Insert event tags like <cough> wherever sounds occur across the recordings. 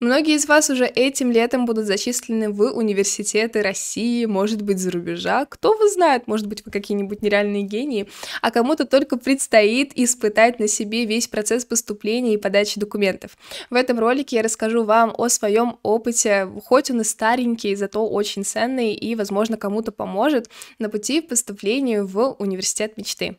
Многие из вас уже этим летом будут зачислены в университеты России, может быть, за рубежа. Кто вы знает, может быть, вы какие-нибудь нереальные гении, а кому-то только предстоит испытать на себе весь процесс поступления и подачи документов. В этом ролике я расскажу вам о своем опыте, хоть он и старенький, зато очень ценный и, возможно, кому-то поможет на пути поступления в университет мечты.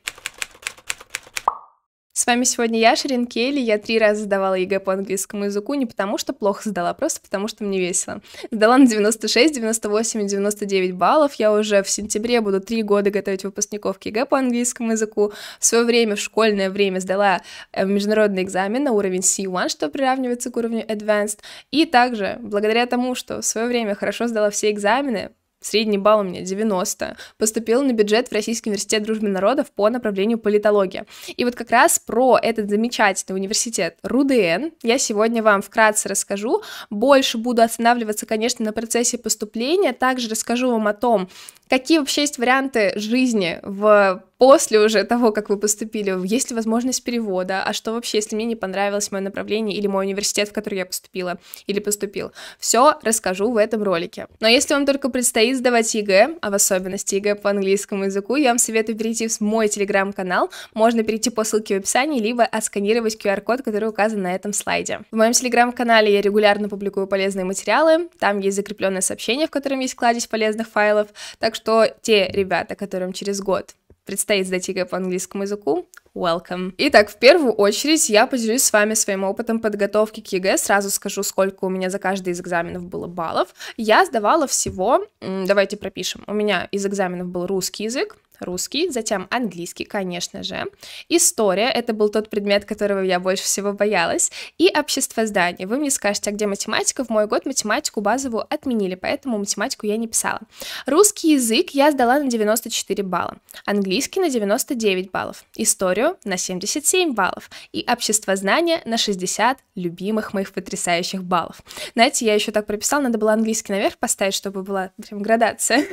С вами сегодня я, Ширин Келли. Я три раза сдавала ЕГЭ по английскому языку не потому, что плохо сдала, а просто потому, что мне весело. Сдала на 96, 98 и 99 баллов. Я уже в сентябре буду три года готовить выпускников к ЕГЭ по английскому языку. В свое время, в школьное время, сдала э, международный экзамен на уровень C1, что приравнивается к уровню Advanced. И также, благодаря тому, что в свое время хорошо сдала все экзамены, Средний балл у меня 90. Поступила на бюджет в Российский университет дружбы народов по направлению политология. И вот как раз про этот замечательный университет РУДН я сегодня вам вкратце расскажу. Больше буду останавливаться, конечно, на процессе поступления. Также расскажу вам о том, какие вообще есть варианты жизни в после уже того, как вы поступили, есть ли возможность перевода, а что вообще, если мне не понравилось мое направление или мой университет, в который я поступила или поступил. Все расскажу в этом ролике. Но если вам только предстоит сдавать ЕГЭ, а в особенности ЕГЭ по английскому языку, я вам советую перейти в мой телеграм-канал, можно перейти по ссылке в описании, либо отсканировать QR-код, который указан на этом слайде. В моем телеграм-канале я регулярно публикую полезные материалы, там есть закрепленное сообщение, в котором есть кладезь полезных файлов, так что те ребята, которым через год предстоит сдать ЕГЭ по английскому языку, welcome. Итак, в первую очередь я поделюсь с вами своим опытом подготовки к ЕГЭ, сразу скажу, сколько у меня за каждый из экзаменов было баллов. Я сдавала всего, давайте пропишем, у меня из экзаменов был русский язык, русский, затем английский, конечно же, история, это был тот предмет, которого я больше всего боялась, и общество здания. Вы мне скажете, а где математика? В мой год математику базовую отменили, поэтому математику я не писала. Русский язык я сдала на 94 балла, английский на 99 баллов, историю на 77 баллов и общество знания на 60 любимых моих потрясающих баллов. Знаете, я еще так прописала, надо было английский наверх поставить, чтобы была прям градация, <laughs>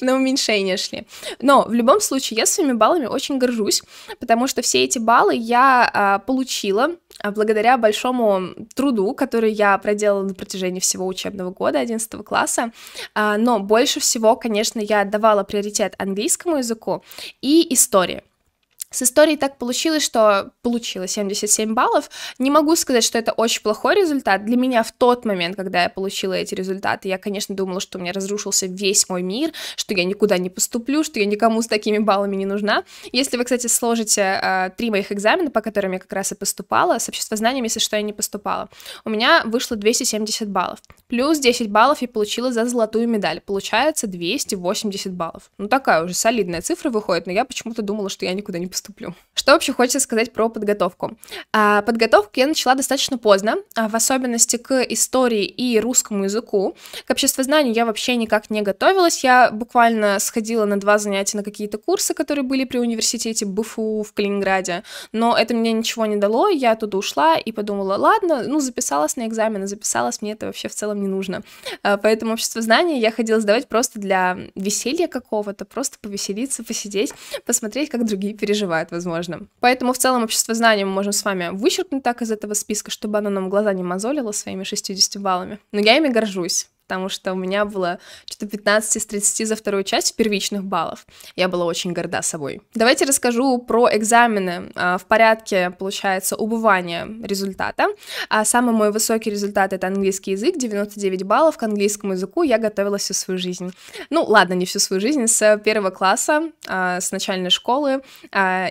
на уменьшение шли. Но в любом любом случае, я своими баллами очень горжусь, потому что все эти баллы я а, получила а, благодаря большому труду, который я проделала на протяжении всего учебного года 11 класса. А, но больше всего, конечно, я отдавала приоритет английскому языку и истории. С историей так получилось, что получила 77 баллов. Не могу сказать, что это очень плохой результат. Для меня в тот момент, когда я получила эти результаты, я, конечно, думала, что у меня разрушился весь мой мир, что я никуда не поступлю, что я никому с такими баллами не нужна. Если вы, кстати, сложите э, три моих экзамена, по которым я как раз и поступала, с обществознанием, если что, я не поступала, у меня вышло 270 баллов. Плюс 10 баллов я получила за золотую медаль. Получается 280 баллов. Ну, такая уже солидная цифра выходит, но я почему-то думала, что я никуда не поступала вступлю. Что вообще хочется сказать про подготовку? А, подготовку я начала достаточно поздно, а, в особенности к истории и русскому языку. К обществознанию я вообще никак не готовилась, я буквально сходила на два занятия на какие-то курсы, которые были при университете БФУ в Калининграде, но это мне ничего не дало, я оттуда ушла и подумала, ладно, ну записалась на экзамены, записалась, мне это вообще в целом не нужно. А, поэтому обществознание я ходила сдавать просто для веселья какого-то, просто повеселиться, посидеть, посмотреть, как другие переживают называют возможным. Поэтому в целом общество знания мы можем с вами вычеркнуть так из этого списка, чтобы оно нам глаза не мозолило своими 60 баллами. Но я ими горжусь потому что у меня было что-то 15 из 30 за вторую часть первичных баллов. Я была очень горда собой. Давайте расскажу про экзамены. А, в порядке, получается, убывания результата. А самый мой высокий результат — это английский язык, 99 баллов. К английскому языку я готовилась всю свою жизнь. Ну, ладно, не всю свою жизнь, с первого класса, а, с начальной школы.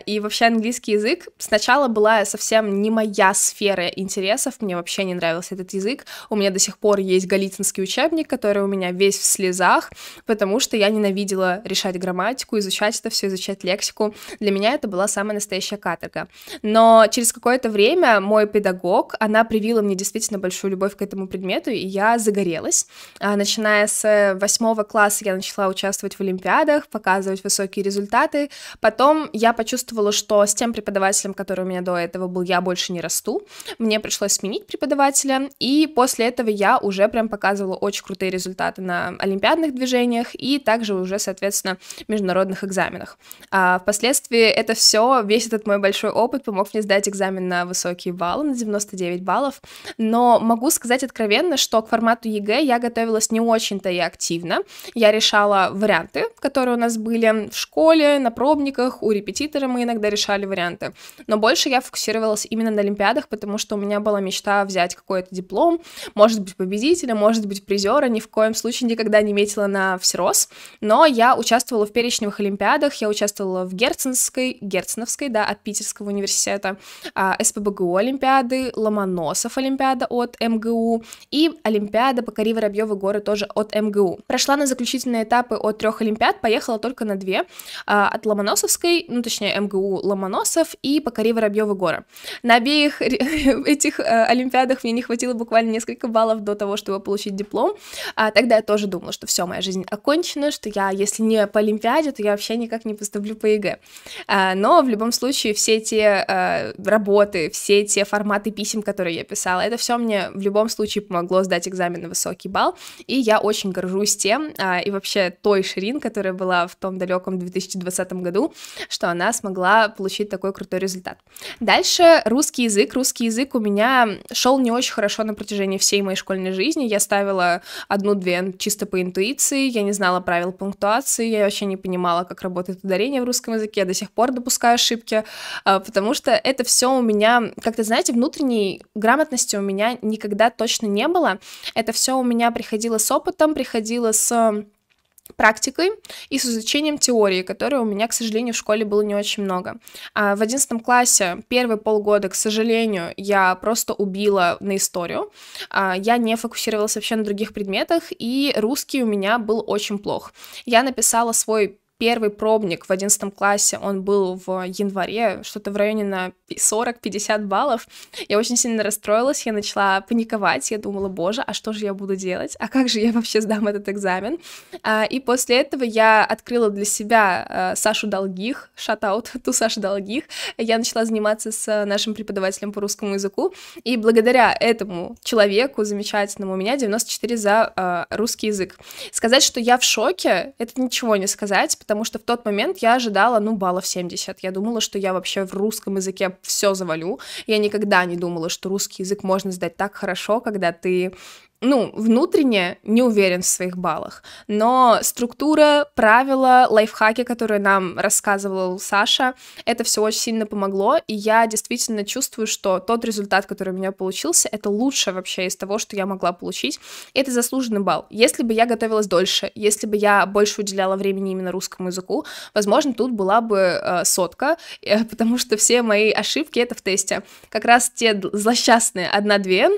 И вообще английский язык сначала была совсем не моя сфера интересов, мне вообще не нравился этот язык. У меня до сих пор есть галитинский учебник, учебник, который у меня весь в слезах, потому что я ненавидела решать грамматику, изучать это все, изучать лексику. Для меня это была самая настоящая каторга. Но через какое-то время мой педагог, она привила мне действительно большую любовь к этому предмету, и я загорелась. А, начиная с э, восьмого класса я начала участвовать в олимпиадах, показывать высокие результаты. Потом я почувствовала, что с тем преподавателем, который у меня до этого был, я больше не расту. Мне пришлось сменить преподавателя, и после этого я уже прям показывала очень очень крутые результаты на олимпиадных движениях и также уже, соответственно, международных экзаменах. А впоследствии это все, весь этот мой большой опыт помог мне сдать экзамен на высокие баллы, на 99 баллов, но могу сказать откровенно, что к формату ЕГЭ я готовилась не очень-то и активно. Я решала варианты, которые у нас были в школе, на пробниках, у репетитора мы иногда решали варианты, но больше я фокусировалась именно на олимпиадах, потому что у меня была мечта взять какой-то диплом, может быть, победителя, может быть, призер призера ни в коем случае никогда не метила на всерос, но я участвовала в перечневых олимпиадах, я участвовала в Герценской, Герценовской, да, от Питерского университета, а, СПБГУ олимпиады, Ломоносов олимпиада от МГУ и олимпиада «Покори Воробьевы горы» тоже от МГУ. Прошла на заключительные этапы от трех олимпиад, поехала только на две, а, от Ломоносовской, ну, точнее, МГУ Ломоносов и «Покори Воробьевы горы». На обеих <laughs> этих э, олимпиадах мне не хватило буквально несколько баллов до того, чтобы получить диплом, а тогда я тоже думала, что все, моя жизнь окончена, что я, если не по Олимпиаде, то я вообще никак не поступлю по ЕГЭ. А, но в любом случае все эти а, работы, все эти форматы писем, которые я писала, это все мне в любом случае помогло сдать экзамен на высокий балл, и я очень горжусь тем а, и вообще той Ширин, которая была в том далеком 2020 году, что она смогла получить такой крутой результат. Дальше русский язык. Русский язык у меня шел не очень хорошо на протяжении всей моей школьной жизни. Я ставила одну-две чисто по интуиции, я не знала правил пунктуации, я вообще не понимала, как работает ударение в русском языке, я до сих пор допускаю ошибки, а, потому что это все у меня, как-то, знаете, внутренней грамотности у меня никогда точно не было, это все у меня приходило с опытом, приходило с практикой и с изучением теории, которой у меня, к сожалению, в школе было не очень много. А в одиннадцатом классе первые полгода, к сожалению, я просто убила на историю. А я не фокусировалась вообще на других предметах, и русский у меня был очень плох. Я написала свой первый пробник в 11 классе, он был в январе, что-то в районе на 40-50 баллов. Я очень сильно расстроилась, я начала паниковать, я думала, боже, а что же я буду делать? А как же я вообще сдам этот экзамен? А, и после этого я открыла для себя а, Сашу Долгих, шатаут <laughs> ту Сашу Долгих. Я начала заниматься с нашим преподавателем по русскому языку, и благодаря этому человеку замечательному у меня 94 за а, русский язык. Сказать, что я в шоке, это ничего не сказать, потому что в тот момент я ожидала, ну, баллов 70. Я думала, что я вообще в русском языке все завалю. Я никогда не думала, что русский язык можно сдать так хорошо, когда ты ну, внутренне не уверен в своих баллах, но структура, правила, лайфхаки, которые нам рассказывал Саша, это все очень сильно помогло, и я действительно чувствую, что тот результат, который у меня получился, это лучше вообще из того, что я могла получить, это заслуженный балл. Если бы я готовилась дольше, если бы я больше уделяла времени именно русскому языку, возможно, тут была бы э, сотка, э, <laughs> потому что все мои ошибки — это в тесте. Как раз те злосчастные одна-две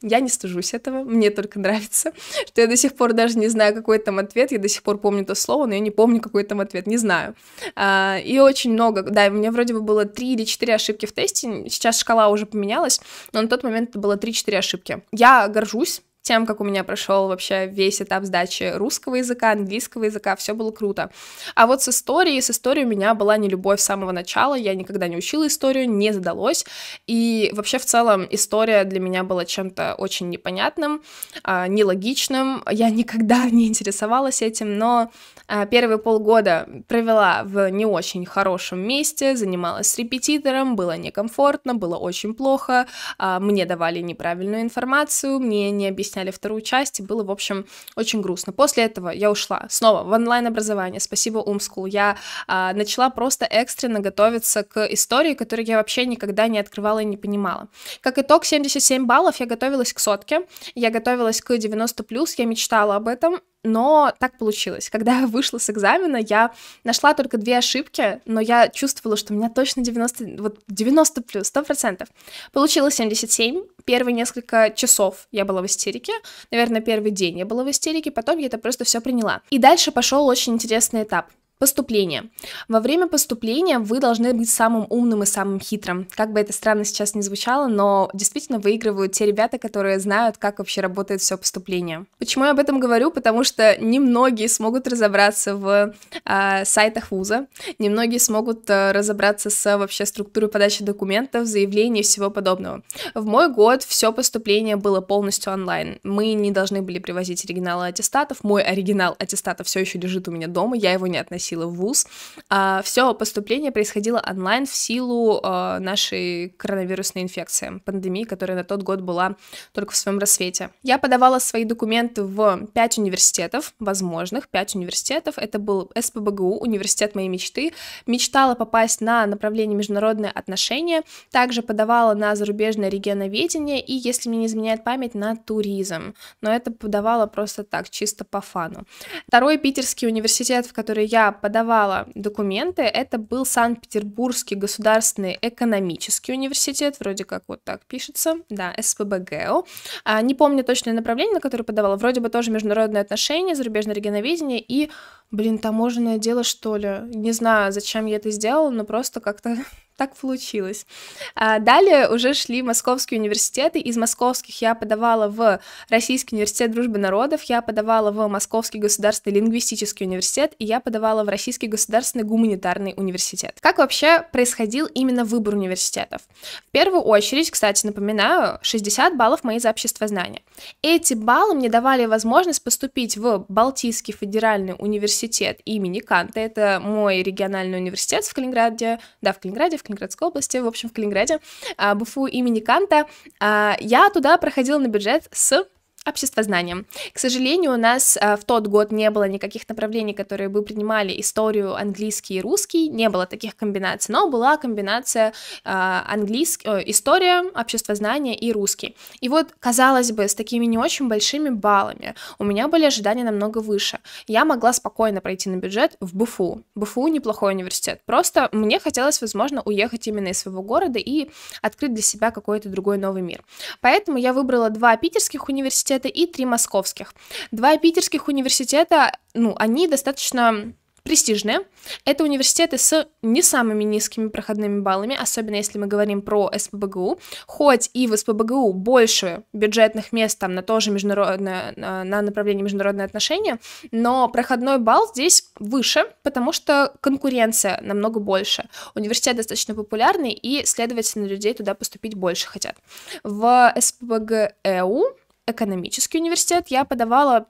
я не стыжусь этого, мне только нравится, что я до сих пор даже не знаю, какой там ответ, я до сих пор помню то слово, но я не помню, какой там ответ, не знаю. А, и очень много, да, у меня вроде бы было 3 или 4 ошибки в тесте, сейчас шкала уже поменялась, но на тот момент это было 3-4 ошибки. Я горжусь тем, как у меня прошел вообще весь этап сдачи русского языка, английского языка, все было круто. А вот с историей, с историей у меня была не любовь с самого начала, я никогда не учила историю, не задалось, и вообще в целом история для меня была чем-то очень непонятным, а, нелогичным, я <laughs> никогда не интересовалась этим, но а, первые полгода провела в не очень хорошем месте, занималась с репетитором, было некомфортно, было очень плохо, а, мне давали неправильную информацию, мне не объясняли сняли вторую часть, и было, в общем, очень грустно. После этого я ушла снова в онлайн-образование, спасибо Умскул, я а, начала просто экстренно готовиться к истории, которую я вообще никогда не открывала и не понимала. Как итог, 77 баллов, я готовилась к сотке, я готовилась к 90+, я мечтала об этом, но так получилось. <laughs> Когда я вышла с экзамена, я нашла только две ошибки, но я чувствовала, что у меня точно 90, вот 90 плюс, 100%. процентов. Получила 77, первые несколько часов я была в истерике, наверное, первый день я была в истерике, потом я это просто все приняла. И дальше пошел очень интересный этап. Поступление. Во время поступления вы должны быть самым умным и самым хитрым. Как бы это странно сейчас не звучало, но действительно выигрывают те ребята, которые знают, как вообще работает все поступление. Почему я об этом говорю? Потому что немногие смогут разобраться в э, сайтах вуза, немногие смогут э, разобраться с вообще структурой подачи документов, заявлений и всего подобного. В мой год все поступление было полностью онлайн. Мы не должны были привозить оригиналы аттестатов. Мой оригинал аттестата все еще лежит у меня дома, я его не относила поступила в ВУЗ. А все поступление происходило онлайн в силу э, нашей коронавирусной инфекции, пандемии, которая на тот год была только в своем рассвете. Я подавала свои документы в 5 университетов, возможных 5 университетов. Это был СПБГУ, университет моей мечты. Мечтала попасть на направление международные отношения. Также подавала на зарубежное регионоведение и, если мне не изменяет память, на туризм. Но это подавала просто так, чисто по фану. Второй питерский университет, в который я подавала документы, это был Санкт-Петербургский государственный экономический университет, вроде как вот так пишется, да, СПБГУ. А, не помню точное направление, на которое подавала, вроде бы тоже международные отношения, зарубежное регионоведение и блин, таможенное дело, что ли. Не знаю, зачем я это сделала, но просто как-то <laughs> так получилось. А далее уже шли московские университеты. Из московских я подавала в Российский университет дружбы народов, я подавала в Московский государственный лингвистический университет, и я подавала в Российский государственный гуманитарный университет. Как вообще происходил именно выбор университетов? В первую очередь, кстати, напоминаю, 60 баллов мои за обществознание. Эти баллы мне давали возможность поступить в Балтийский федеральный университет университет имени Канта. Это мой региональный университет в Калининграде, да, в Калининграде, в Калининградской области, в общем, в Калининграде, а, БФУ имени Канта. А, я туда проходила на бюджет с обществознанием. К сожалению, у нас э, в тот год не было никаких направлений, которые бы принимали историю английский и русский, не было таких комбинаций, но была комбинация э, английский, э, история, обществознание и русский. И вот, казалось бы, с такими не очень большими баллами у меня были ожидания намного выше. Я могла спокойно пройти на бюджет в БФУ. БФУ неплохой университет. Просто мне хотелось, возможно, уехать именно из своего города и открыть для себя какой-то другой новый мир. Поэтому я выбрала два питерских университета, университета и три московских. Два питерских университета, ну, они достаточно престижные. Это университеты с не самыми низкими проходными баллами, особенно если мы говорим про СПБГУ. Хоть и в СПБГУ больше бюджетных мест там на тоже международное, на направление международные отношения, но проходной балл здесь выше, потому что конкуренция намного больше. Университет достаточно популярный, и, следовательно, людей туда поступить больше хотят. В СПБГЭУ экономический университет я подавала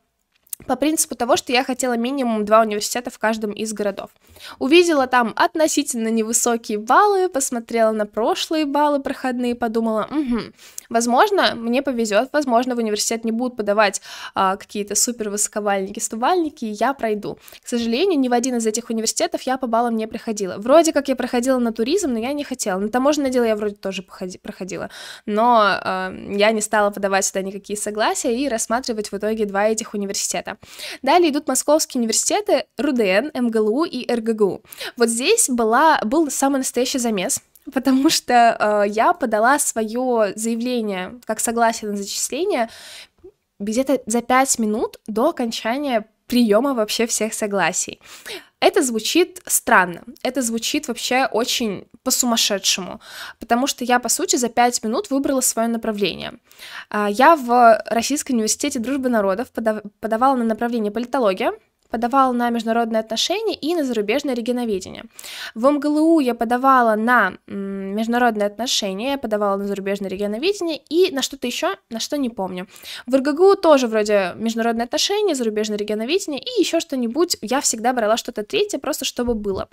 по принципу того, что я хотела минимум два университета в каждом из городов. Увидела там относительно невысокие баллы, посмотрела на прошлые баллы проходные, подумала, угу, возможно, мне повезет, возможно, в университет не будут подавать а, какие-то супер высоковальники, стувальники, и я пройду. К сожалению, ни в один из этих университетов я по баллам не приходила. Вроде как я проходила на туризм, но я не хотела. На таможенное дело я вроде тоже проходила, но а, я не стала подавать сюда никакие согласия и рассматривать в итоге два этих университета университета. Далее идут московские университеты РУДН, МГЛУ и РГГУ. Вот здесь была, был самый настоящий замес, потому что э, я подала свое заявление как согласие на зачисление где-то за пять минут до окончания приема вообще всех согласий. Это звучит странно, это звучит вообще очень по-сумасшедшему, потому что я, по сути, за пять минут выбрала свое направление. А, я в Российском университете дружбы народов подавала на направление политология, подавала на международные отношения и на зарубежное регионоведение. В МГЛУ я подавала на международные отношения, я подавала на зарубежное регионоведение и на что-то еще, на что не помню. В РГГУ тоже вроде международные отношения, зарубежное регионоведение и еще что-нибудь. Я всегда брала что-то третье, просто чтобы было.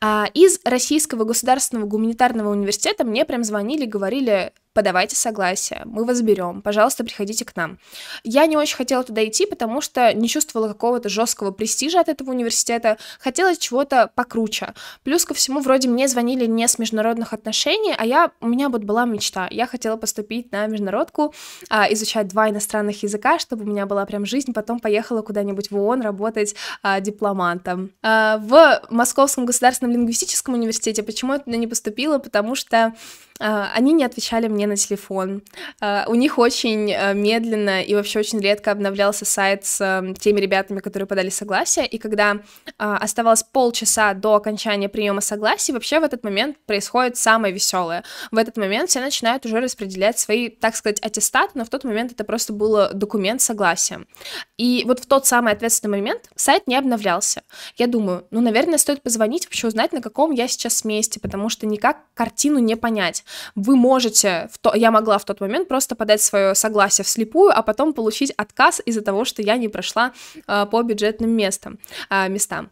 А, из Российского государственного гуманитарного университета мне прям звонили, говорили, подавайте согласие, мы вас берем, пожалуйста, приходите к нам. Я не очень хотела туда идти, потому что не чувствовала какого-то жесткого престижа от этого университета, Хотела чего-то покруче. Плюс ко всему, вроде мне звонили не с международных отношений, а я, у меня вот была мечта, я хотела поступить на международку, а, изучать два иностранных языка, чтобы у меня была прям жизнь, потом поехала куда-нибудь в ООН работать а, дипломантом. А, в Московском государственном лингвистическом университете почему я туда не поступила, потому что а, они не отвечали мне на телефон. А, у них очень э, медленно и вообще очень редко обновлялся сайт с эм, теми ребятами, которые подали согласие, и когда а, оставалось полчаса до окончания приема согласий, вообще в этот момент происходит самое веселое. В этот момент все начинают уже распределять свои, так сказать, аттестаты, но в тот момент это просто был документ согласия. И вот в тот самый ответственный момент сайт не обновлялся. Я думаю, ну, наверное, стоит позвонить, вообще узнать, на каком я сейчас месте, потому что никак картину не понять сделать, вы можете, то, я могла в тот момент просто подать свое согласие вслепую, а потом получить отказ из-за того, что я не прошла э, по бюджетным местам, э, местам.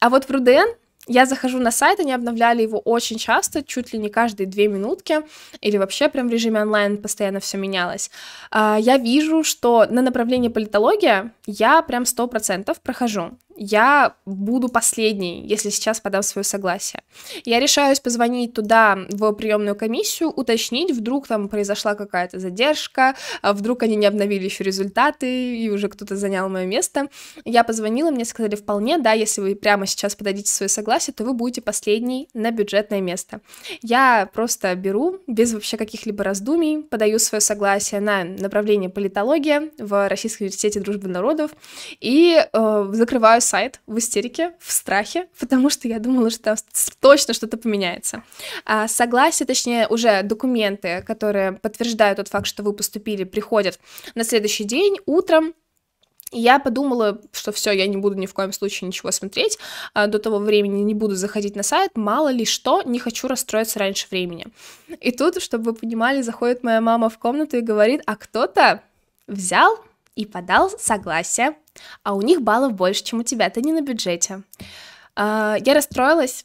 А вот в РУДН я захожу на сайт, они обновляли его очень часто, чуть ли не каждые две минутки, или вообще прям в режиме онлайн постоянно все менялось. А, я вижу, что на направлении политология я прям 100% прохожу я буду последней, если сейчас подам свое согласие. Я решаюсь позвонить туда, в приемную комиссию, уточнить, вдруг там произошла какая-то задержка, а вдруг они не обновили еще результаты, и уже кто-то занял мое место. Я позвонила, мне сказали, вполне, да, если вы прямо сейчас подадите свое согласие, то вы будете последней на бюджетное место. Я просто беру, без вообще каких-либо раздумий, подаю свое согласие на направление политология в Российском университете дружбы народов и э, закрываю сайт в истерике, в страхе, потому что я думала, что точно что-то поменяется. А согласие, точнее, уже документы, которые подтверждают тот факт, что вы поступили, приходят на следующий день утром, я подумала, что все, я не буду ни в коем случае ничего смотреть, а, до того времени не буду заходить на сайт, мало ли что, не хочу расстроиться раньше времени. И тут, чтобы вы понимали, заходит моя мама в комнату и говорит, а кто-то взял и подал согласие, а у них баллов больше, чем у тебя, ты не на бюджете. А, я расстроилась,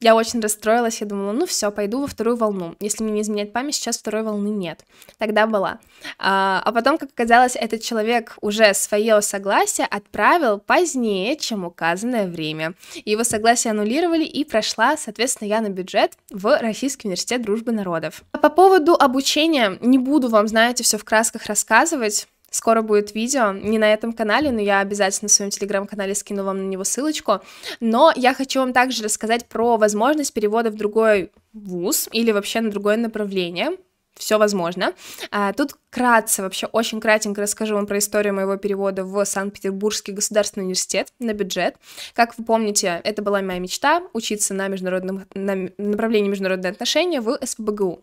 я очень расстроилась, я думала, ну все, пойду во вторую волну. Если мне не изменяет память, сейчас второй волны нет. Тогда была. А, а потом, как оказалось, этот человек уже свое согласие отправил позднее, чем указанное время. Его согласие аннулировали и прошла, соответственно, я на бюджет в Российский университет дружбы народов. А по поводу обучения не буду вам, знаете, все в красках рассказывать Скоро будет видео, не на этом канале, но я обязательно в своем телеграм-канале скину вам на него ссылочку. Но я хочу вам также рассказать про возможность перевода в другой вуз или вообще на другое направление все возможно. А, тут кратце, вообще очень кратенько расскажу вам про историю моего перевода в Санкт-Петербургский государственный университет на бюджет. Как вы помните, это была моя мечта — учиться на, международном, на направлении международные отношения в СПБГУ.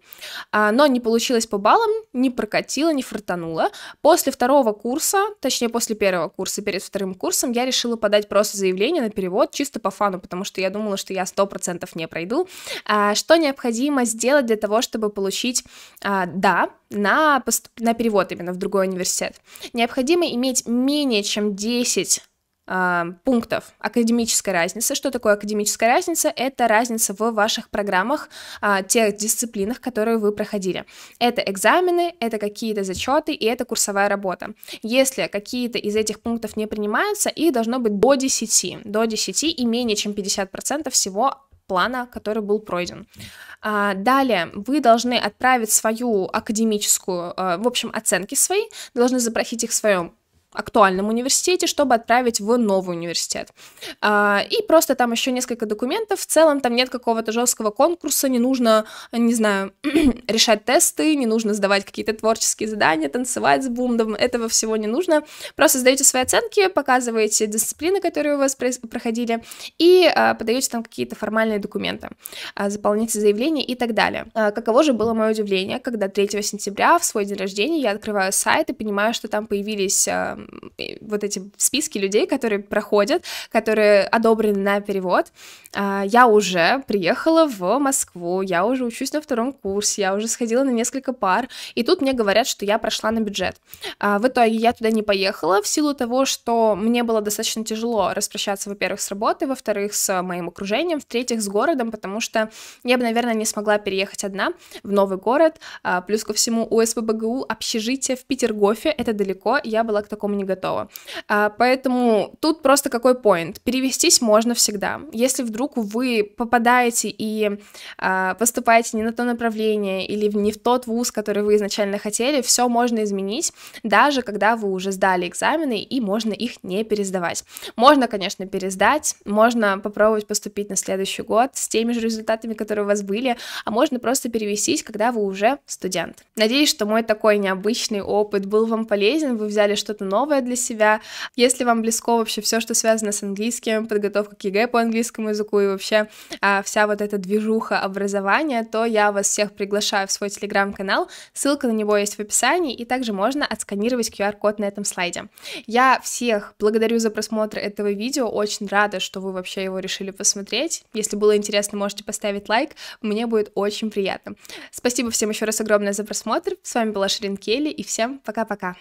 А, но не получилось по баллам, не прокатило, не фартануло. После второго курса, точнее, после первого курса, перед вторым курсом, я решила подать просто заявление на перевод чисто по фану, потому что я думала, что я 100% не пройду. А, что необходимо сделать для того, чтобы получить а, да, на, пост... на перевод именно в другой университет. Необходимо иметь менее чем 10 а, пунктов академической разницы. Что такое академическая разница? Это разница в ваших программах, а, тех дисциплинах, которые вы проходили. Это экзамены, это какие-то зачеты и это курсовая работа. Если какие-то из этих пунктов не принимаются, их должно быть до 10, до 10 и менее чем 50% всего плана, который был пройден. А, далее вы должны отправить свою академическую, э, в общем, оценки свои, должны запросить их в своем актуальном университете, чтобы отправить в новый университет. А, и просто там еще несколько документов. В целом там нет какого-то жесткого конкурса, не нужно, не знаю, <clears throat> решать тесты, не нужно сдавать какие-то творческие задания, танцевать с бундом, этого всего не нужно. Просто сдаете свои оценки, показываете дисциплины, которые у вас проходили, и а, подаете там какие-то формальные документы, а, заполняете заявление и так далее. Каково же было мое удивление, когда 3 сентября в свой день рождения я открываю сайт и понимаю, что там появились вот эти списки людей, которые проходят, которые одобрены на перевод. А, я уже приехала в Москву, я уже учусь на втором курсе, я уже сходила на несколько пар, и тут мне говорят, что я прошла на бюджет. А, в итоге я туда не поехала в силу того, что мне было достаточно тяжело распрощаться, во-первых, с работой, во-вторых, с моим окружением, в-третьих, с городом, потому что я бы, наверное, не смогла переехать одна в новый город. А, плюс ко всему у СПБГУ общежитие в Петергофе, это далеко, я была к такому такому не готова. А, поэтому тут просто какой поинт. Перевестись можно всегда. Если вдруг вы попадаете и а, поступаете не на то направление или не в тот вуз, который вы изначально хотели, все можно изменить, даже когда вы уже сдали экзамены и можно их не пересдавать. Можно, конечно, пересдать, можно попробовать поступить на следующий год с теми же результатами, которые у вас были, а можно просто перевестись, когда вы уже студент. Надеюсь, что мой такой необычный опыт был вам полезен, вы взяли что-то новое, новое для себя. Если вам близко вообще все, что связано с английским, подготовка к ЕГЭ по английскому языку и вообще а, вся вот эта движуха образования, то я вас всех приглашаю в свой телеграм-канал. Ссылка на него есть в описании, и также можно отсканировать QR-код на этом слайде. Я всех благодарю за просмотр этого видео, очень рада, что вы вообще его решили посмотреть. Если было интересно, можете поставить лайк, мне будет очень приятно. Спасибо всем еще раз огромное за просмотр, с вами была Ширин Келли, и всем пока-пока!